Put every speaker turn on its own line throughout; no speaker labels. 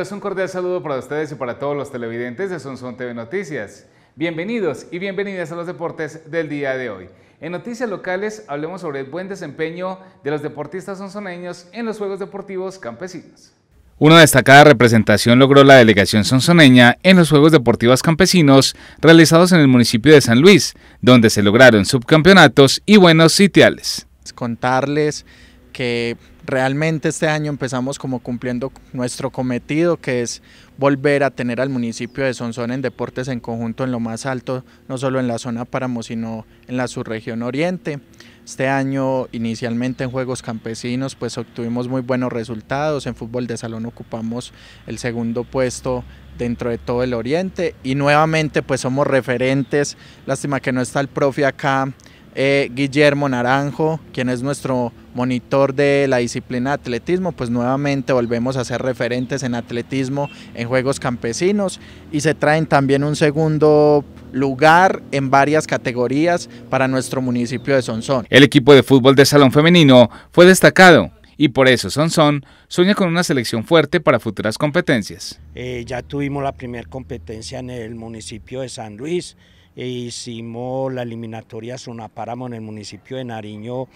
Es un cordial saludo para ustedes y para todos los televidentes de Sonson TV Noticias. Bienvenidos y bienvenidas a los deportes del día de hoy. En noticias locales hablemos sobre el buen desempeño de los deportistas sonsoneños en los Juegos Deportivos Campesinos. Una destacada representación logró la delegación sonsoneña en los Juegos Deportivos Campesinos realizados en el municipio de San Luis, donde se lograron subcampeonatos y buenos sitiales.
Contarles que realmente este año empezamos como cumpliendo nuestro cometido, que es volver a tener al municipio de Sonsón en deportes en conjunto en lo más alto, no solo en la zona páramo, sino en la subregión oriente. Este año inicialmente en Juegos Campesinos pues obtuvimos muy buenos resultados, en fútbol de salón ocupamos el segundo puesto dentro de todo el oriente y nuevamente pues somos referentes, lástima que no está el profe acá eh, Guillermo Naranjo, quien es nuestro monitor de la disciplina de atletismo, pues nuevamente volvemos a ser referentes en atletismo en Juegos Campesinos y se traen también un segundo lugar
en varias categorías para nuestro municipio de Sonsón. El equipo de fútbol de salón femenino fue destacado y por eso Sonson sueña con una selección fuerte para futuras competencias.
Eh, ya tuvimos la primera competencia en el municipio de San Luis, e hicimos la eliminatoria Páramo en el municipio de Nariño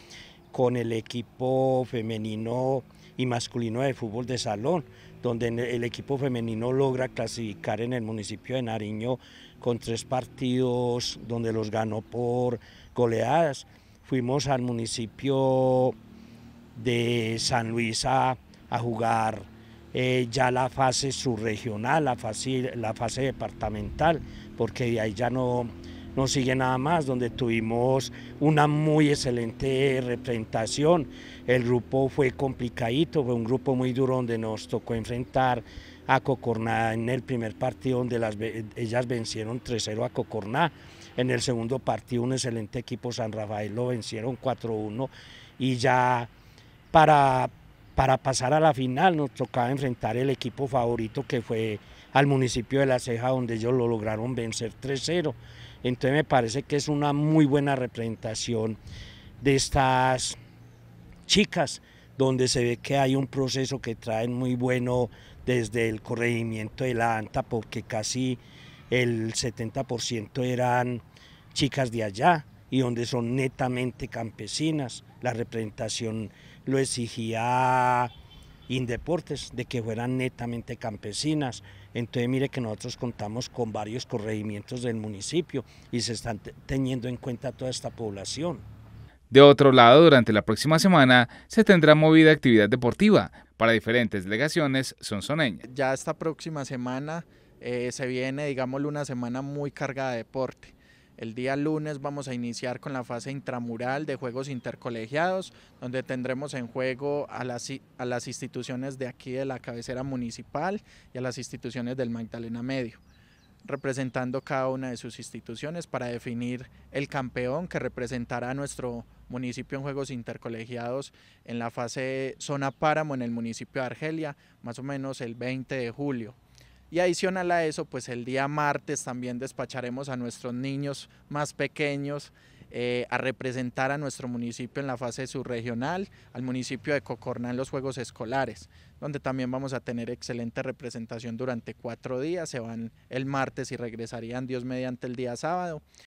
con el equipo femenino y masculino de fútbol de salón, donde el equipo femenino logra clasificar en el municipio de Nariño con tres partidos donde los ganó por goleadas. Fuimos al municipio de San Luis a, a jugar eh, ya la fase subregional, la fase, la fase departamental, porque de ahí ya no, no sigue nada más, donde tuvimos una muy excelente representación. El grupo fue complicadito, fue un grupo muy duro donde nos tocó enfrentar a Cocorná en el primer partido donde las, ellas vencieron 3-0 a Cocorná. En el segundo partido un excelente equipo San Rafael lo vencieron 4-1 y ya para, para pasar a la final nos tocaba enfrentar el equipo favorito que fue al municipio de La Ceja, donde ellos lo lograron vencer 3-0. Entonces me parece que es una muy buena representación de estas chicas, donde se ve que hay un proceso que traen muy bueno desde el corregimiento de la ANTA, porque casi el 70% eran chicas de allá y donde son netamente campesinas. La representación lo exigía Indeportes, de que fueran netamente campesinas. Entonces mire que nosotros contamos con varios corregimientos del municipio y se están teniendo en cuenta toda esta población.
De otro lado, durante la próxima semana se tendrá movida actividad deportiva para diferentes delegaciones sonsoneñas.
Ya esta próxima semana eh, se viene, digámoslo, una semana muy cargada de deporte. El día lunes vamos a iniciar con la fase intramural de juegos intercolegiados, donde tendremos en juego a las, a las instituciones de aquí de la cabecera municipal y a las instituciones del Magdalena Medio, representando cada una de sus instituciones para definir el campeón que representará a nuestro municipio en juegos intercolegiados en la fase zona páramo en el municipio de Argelia, más o menos el 20 de julio. Y adicional a eso, pues el día martes también despacharemos a nuestros niños más pequeños eh, a representar a nuestro municipio en la fase subregional, al municipio de Cocorná en los Juegos Escolares, donde también vamos a tener excelente representación durante cuatro días, se van el martes y regresarían Dios mediante el día sábado.